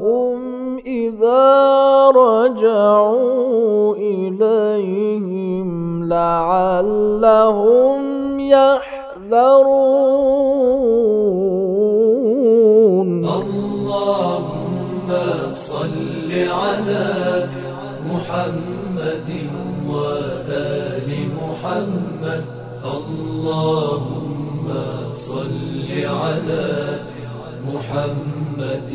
هم إذا رجعوا إليهم لعلهم يحذرون اللهم صل على محمد وآل محمد اللهم صل على محمد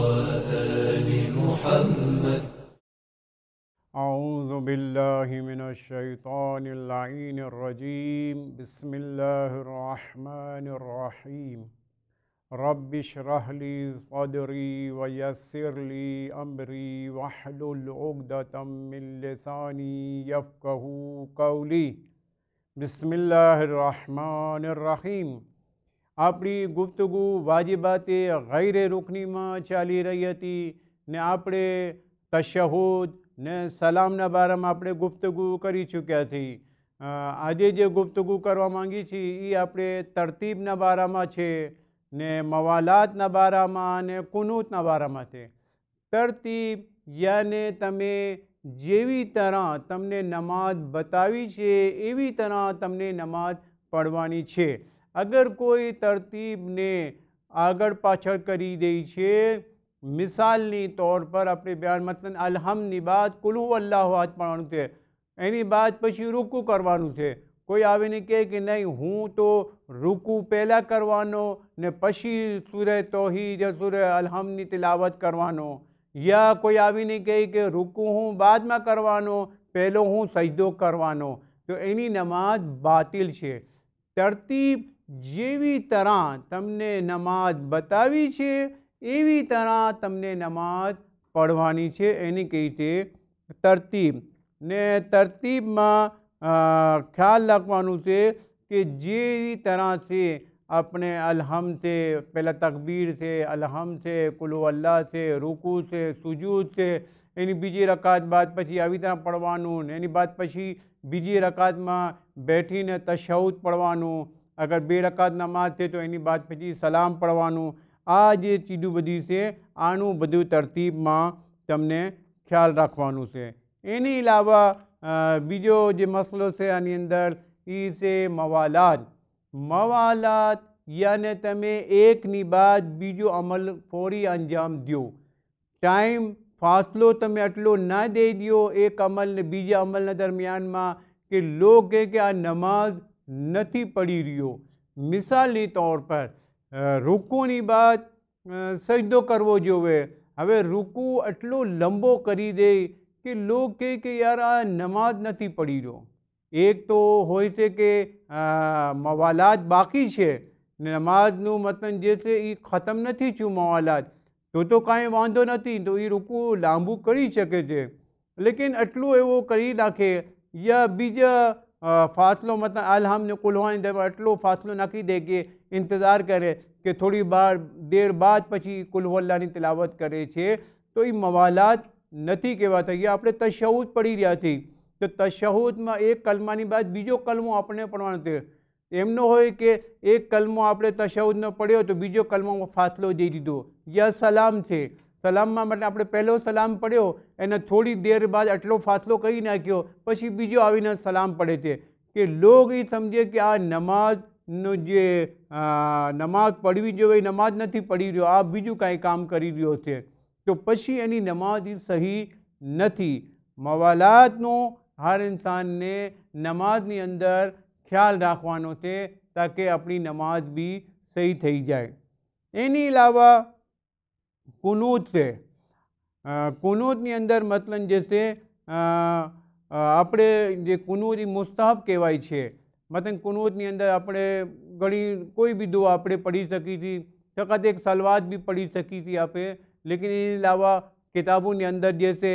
وآل محمد أعوذ بالله من الشيطان اللعين الرجيم بسم الله الرحمن الرحيم رب اشرح لي صدري ويسر لي أمري واحلل عقدة من لساني يفقه قولي بسم الله الرحمن الرحيم આપણી ગુપ્તગુ વાજિબાતે ગૈરે રૂકનીમાં ચાલી રહી હતી ને આપણે તશહુદ ને સલામના બારામાં આપણે ગુપ્તગુ કરી ચૂક્યા હતી આજે જે ગુપ્તગુ કરવા માંગી છીએ એ આપણે તરતીબના બારામાં છે ને મવાલાતના બારામાં અને કુનૂતના બારામાં છે તરતીબ યાને તમે જેવી તરહ તમને નમાજ બતાવી છે એવી તરહ તમને નમાજ પડવાની છે અગર કોઈ તરતીબને આગળ પાછળ કરી દે છે મિસાલની તોર પર આપણે બેન મતલબ અલહમની બાદ કુલુ અલ્લાહ હાથ પાડવાનું છે એની બાદ પછી રૂકું કરવાનું છે કોઈ આવીને કહે કે નહીં હું તો રૂકું પહેલાં કરવાનો ને પછી સુરે તોહીદ સુરે અલહમની તિલાવત કરવાનો યા કોઈ આવીને કહે કે રૂકું હું બાદમાં કરવાનો પહેલો હું સજદો કરવાનો તો એની નમાઝ બાતિલ છે તરતીબ જેવી તરહ તમને નમાજ બતાવી છે એવી તરહ તમને નમાજ પડવાની છે એની કઈ રીતે તરતીબ ને તરતીબમાં ખ્યાલ રાખવાનું છે કે જેવી તરહ છે આપણે અલહમ છે પહેલાં તકબીર છે અલહમ છે કુલુ અલ્લાહ છે રૂકુ છે સુજૂદ છે એની બીજી રકાત બાદ પછી આવી તરહ પડવાનું ને એની બાદ પછી બીજી રકાતમાં બેઠીને તશૌદ પડવાનું અગર બે રકાત નમાઝ છે તો એની બાદ પછી સલામ પડવાનું આ જે ચીજું બધી છે આનું બધું તરતીબમાં તમને ખ્યાલ રાખવાનું છે એની અલાવા બીજો જે મસલો છે આની અંદર એ છે મવાલાત મવાલાત યાને તમે એકની બાદ બીજો અમલ ફોરી અંજામ દો ટાઈમ ફાસલો તમે આટલો ના દઈ દો એક અમલને બીજા અમલના દરમિયાનમાં કે લોકો કે આ નમાઝ નથી પડી રહ્યો મિસાલની તોર પર રૂકુની બાદ સજદો કરવો જોઈએ હવે રૂકુ એટલો લંબો કરી દે કે લોક કહે કે યાર આ નમાજ નથી પડી રહ્યો એક તો હોય છે કે મવાલાત બાકી છે નમાજનું મતન જે છે એ ખતમ નથી થયું મવાલાત તો તો કાંઈ વાંધો નથી તો એ રૂકુ લાંબુ કરી શકે છે લેકિન એટલું એવો કરી નાખે યા બીજા فاصلوں مطلب الحمد نے دے اٹلو فاصلوں نہ کی دے کے انتظار کرے کہ تھوڑی بار دیر بعد پچھی اللہ نے تلاوت کرے چھے تو یہ موالات نتی کے بات ہے یہ اپنے تشہود پڑھی رہا تھی تو تشہود میں ایک کلمہ نہیں بات بیجو کلموں اپنے تھے ایم پڑن ہوئے کہ ایک کلموں اپنے تشہود نہ پڑھے ہو تو بیجو کلموں فاصلوں دے دی دو یا سلام تھے સલામમાં માટે આપણે પહેલો સલામ પડ્યો એને થોડી દેર બાદ આટલો ફાસલો કહી નાખ્યો પછી બીજો આવીને સલામ પડે છે કે લોક એ સમજે કે આ નમાજનો જે નમાઝ પડવી જોઈએ એ નમાઝ નથી પડી રહ્યો આ બીજું કાંઈ કામ કરી રહ્યો છે તો પછી એની નમાઝ એ સહી નથી મવાલાતનો હર ઇન્સાનને નમાઝની અંદર ખ્યાલ રાખવાનો છે તાકે આપણી નમાઝ બી સહી થઈ જાય એની અલાવા કુનૂદ છે કુનૂદની અંદર મતલબ જે છે આપણે જે કુનૂદી મુસ્તાહબ કહેવાય છે મતલબ કુનૂદની અંદર આપણે ઘણી કોઈ બી દુઆ આપણે પડી શકી છીએ સખત એક સલવાદ બી પડી શકી છીએ આપણે લેકિન એ અલાવા કિતાબોની અંદર જે છે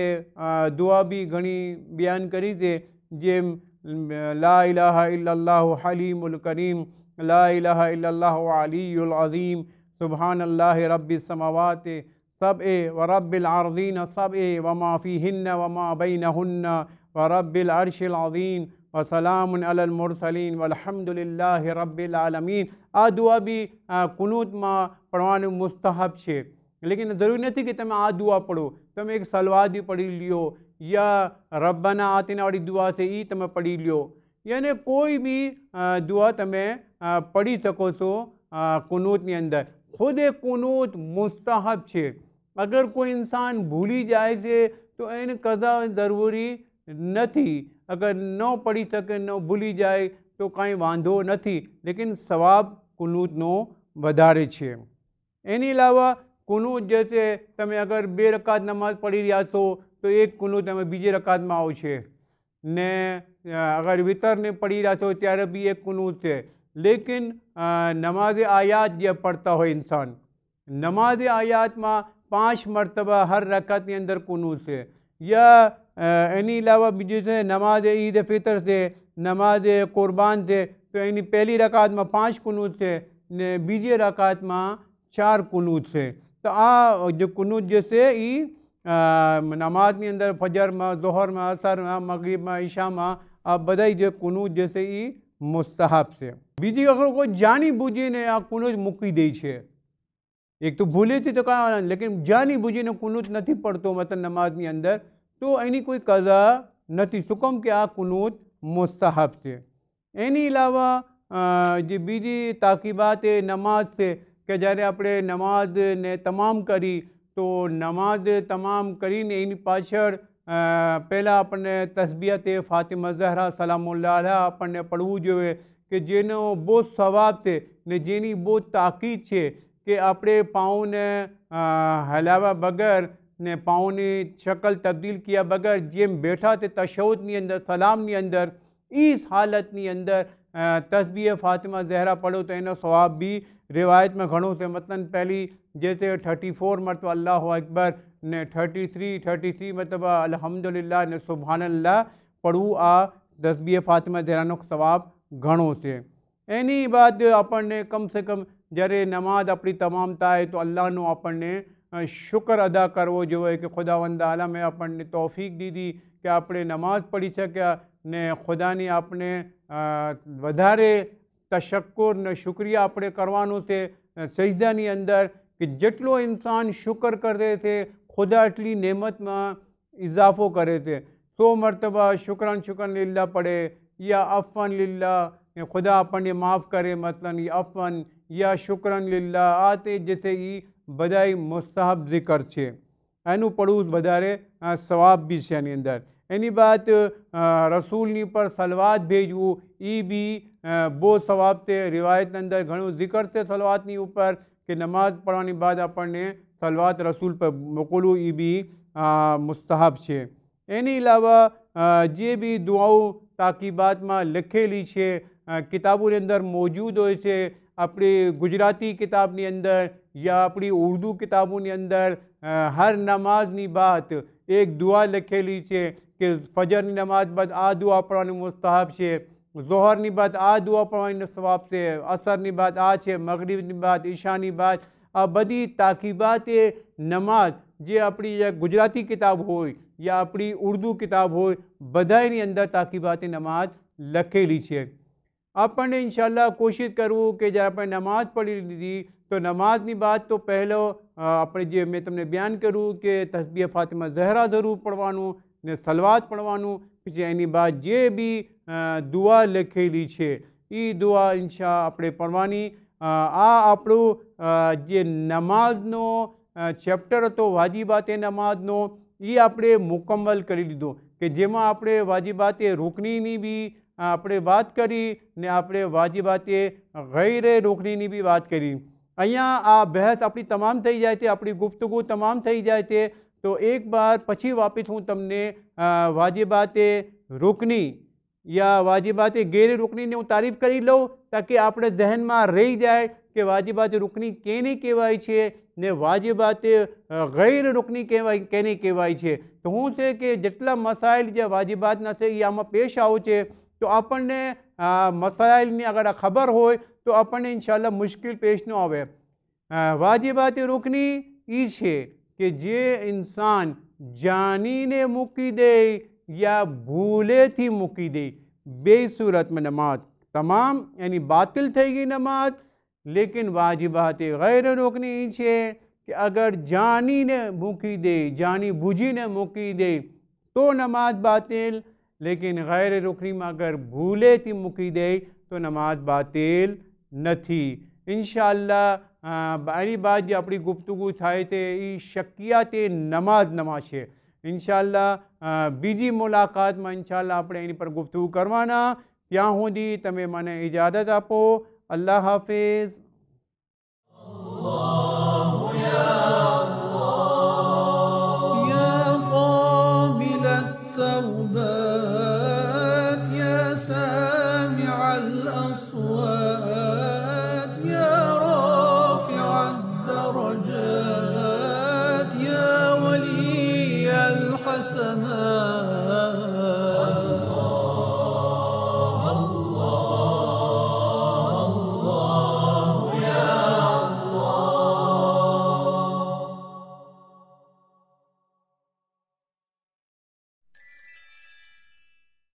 દુઆ બી ઘણી બયાન કરી છે જેમ લા ઇલાહા ઇલ્લાલ્લાહુ હલીમુલ કરીમ લા ઇલાહા ઇલ્લાલ્લાહુ અલીયુલ અઝીમ सुबहान अल्लाह रबी समावत सब ए व रबारदीन सब ए व माफ़ी हन व माबैन हन व रबारशलादीन वसलाम अलमरसलिन वलहमदिल्ला रबालमीन આ દુઆ બી કુનૂતમાં પઢવાનું મુસ્તહબ છે લેકિન જરૂરી નથી કે તમે આ દુઆ પઢો તમે એક સલવાદ બી પઢી લ્યો યા રબ્બાના આતિનાવાળી દુઆ છે એ તમે પઢી લ્યો યાને કોઈ બી દુઆ તમે પઢી શકો છો કુનૂતની અંદર خود قنوت مستحب چھے اگر کوئی انسان بھولی جائے سے تو این قضا ضروری اگر ن پڑی سکیں نہ بھولی جائے تو کئی ودھو نہیں لیکن سواب کُنوتھوں بدار چیلا کُنو جیسے تمہیں اگر بی رکھ نماز پڑی رہا چو تو ایک کُنو بکت میں آج نے اگر ویتر پڑی رہے لیکن نماز آیات یہ پڑھتا ہو انسان نماز آیات میں پانچ مرتبہ ہر رکعت کے اندر قنوط سے یا انی علاوہ جیسے سے نماز عید فطر سے نماز قربان سے تو پہلی رکعت میں پانچ قنوط سے بیجی رکعت میں چار قنوط سے تو آ جو قنوط جیسے ای نماز کے اندر فجر میں زہر میں اثر میں مغرب میں عشاء میں آ بدائی جو قنوط جیسے ہی مستحب سے بیجی اگر کوئی جانی بوجی نے آ کنوج موکی دے ایک تو بھولی تھی تو کہا لیکن جانی بوجی نے کُنوج نہیں پڑت مثلا نماز نہیں اندر تو اینی کوئی قزا نہیں شوکم کے آنوت مستحب سے اینی علاوہ جی بیجی تاقیبات نماز سے کہ جارے اپنے نماز نے تمام کری تو نماز تمام کری نے اینی کر پہلا اپنے تسبیت فاطمہ زہرا سلام اللہ علیہ اپنے پڑھو جو ہے کہ جنہوں بہت تھے نے جنہی بہت تاکید چھے کہ اپنے پاؤں نے حلاوہ بغیر نے پاؤں نے شکل تبدیل کیا بغیر جن بیٹھا تھے نہیں اندر سلام نہیں اندر اس حالت اندر تسبیح فاطمہ زہرہ پڑھو تو انہوں ثواب بھی روایت میں گھڑوں سے مطلب پہلی جیسے 34 مرتبہ اللہ اکبر ن تھرٹی تھری تھرٹی تھری مطلب الحمد للہ نا سبحان اللہ پڑو آزبی فاطمہ اینی بات اپن نے کم سے کم جرے نماز اپنی تمام تائے تو اللہ اپن نے شکر ادا کرو جو ہے کہ خدا اپن نے توفیق دی دی کہ اپنے نماز پڑھی نے خدا نے اپنے ودھارے تشکر نے شکریہ اپنے کروانوں کروانوے سجدہ اندر کہ جتل انسان شکر کر دے تھے خدا اٹلی نعمت میں اضافہ کرے تھے سو مرتبہ شکرن شکرن للہ پڑے یا افن للہ خدا اپنے معاف کرے مثلا یا افن یا شکرن للہ آتے جیسے یہ بدائی مستحب ذکر اینو پڑوس بدارے سواب بھی یعنی اندر اینی بات رسول نی پر سلوات بھیجو ای بھی بہت سواب روایت اندر گھنو ذکر تے سلوات نی اوپر کہ نماز پڑھانی بعد اپنے صلوات رسول پر مقلو ای بھی مستحب چھے اینی علاوہ جے بھی دعاؤں تاکیبات ماں لکھے لی چھے کتابوں نے اندر موجود ہوئے چھے اپنی گجراتی کتاب کتابنی اندر یا اپنی اردو کتابوں نے اندر ہر نماز نی بات ایک دعا لکھے لی چھے کہ فجر نی نماز بعد آ دعا پرانی مستحب چھے زہر نی بات آ دعا پڑھنے والی صحاب سے اصرنی بات آغربنی بات نی بات آ بڑی تاکیباتے نماز جی اپنی گجراتی کتاب ہوا اپنی اردو کتاب ہوتا تاکیبات نماز لکھے اپنے ان شاء اللہ کوشش کروں کہ جب نماز پڑھی لیں تو نماز بات تو پہلے اپنے جی میں تم نے بیان کروں کہ تصبیفات میں زہرا ضرور پڑا سلو پڑو جی دکھے یہ د આ આપણું જે નમાઝનો ચેપ્ટર હતો વાજીબાતે નમાઝનો એ આપણે મુકમ્મલ કરી લીધો કે જેમાં આપણે વાજીબાતે રોકણીની બી આપણે વાત કરી ને આપણે વાજીબાતે ગૈરે રોકણીની બી વાત કરી અહીંયા આ બહેસ આપણી તમામ થઈ જાય છે આપણી ગુફ્તગુ તમામ થઈ જાય છે તો એક બાર પછી વાપસ હું તમને વાજીબાતે રોકણી યા વાજિબાતે ગેર રૂકનીની હું તારીફ કરી લઉં તાકી આપણે જહેનમાં રહી જાય કે વાજિબાતે રૂકની કેની કહેવાય છે ને વાજિબાતે ગૈર રૂકની કહેવાય કેની કહેવાય છે તો હું છે કે જેટલા મસાઇલ જે વાજીબાતના છે એ આમાં પેશ આવશે તો આપણને મસાઇલની અગર ખબર હોય તો આપણને ઇન્શાલ્લાહ મુશ્કેલ પેશ ન આવે વાજિબાતે રૂકની એ છે કે જે ઇન્સાન જાણીને મૂકી દે یا بھولے تھی موکی بے صورت میں نماز تمام یعنی باطل تھے گی نماز لیکن واجبات غیر روکنی چھے کہ اگر جانی نے موکی دے جانی بجی نے موکی دے تو نماز باطل لیکن غیر رکنی میں اگر بھولے تھی موکی دے تو نماز باطل نہ تھی انشاءاللہ اللہ بات جو اپنی گفتگو تھائے تھے شکیات نماز نماز ہے ان شاء اللہ بلاقت میں ان پر گفتو کروانا یہ ہوں دی تمہیں منہ اجادت آپو اللہ حافظ sana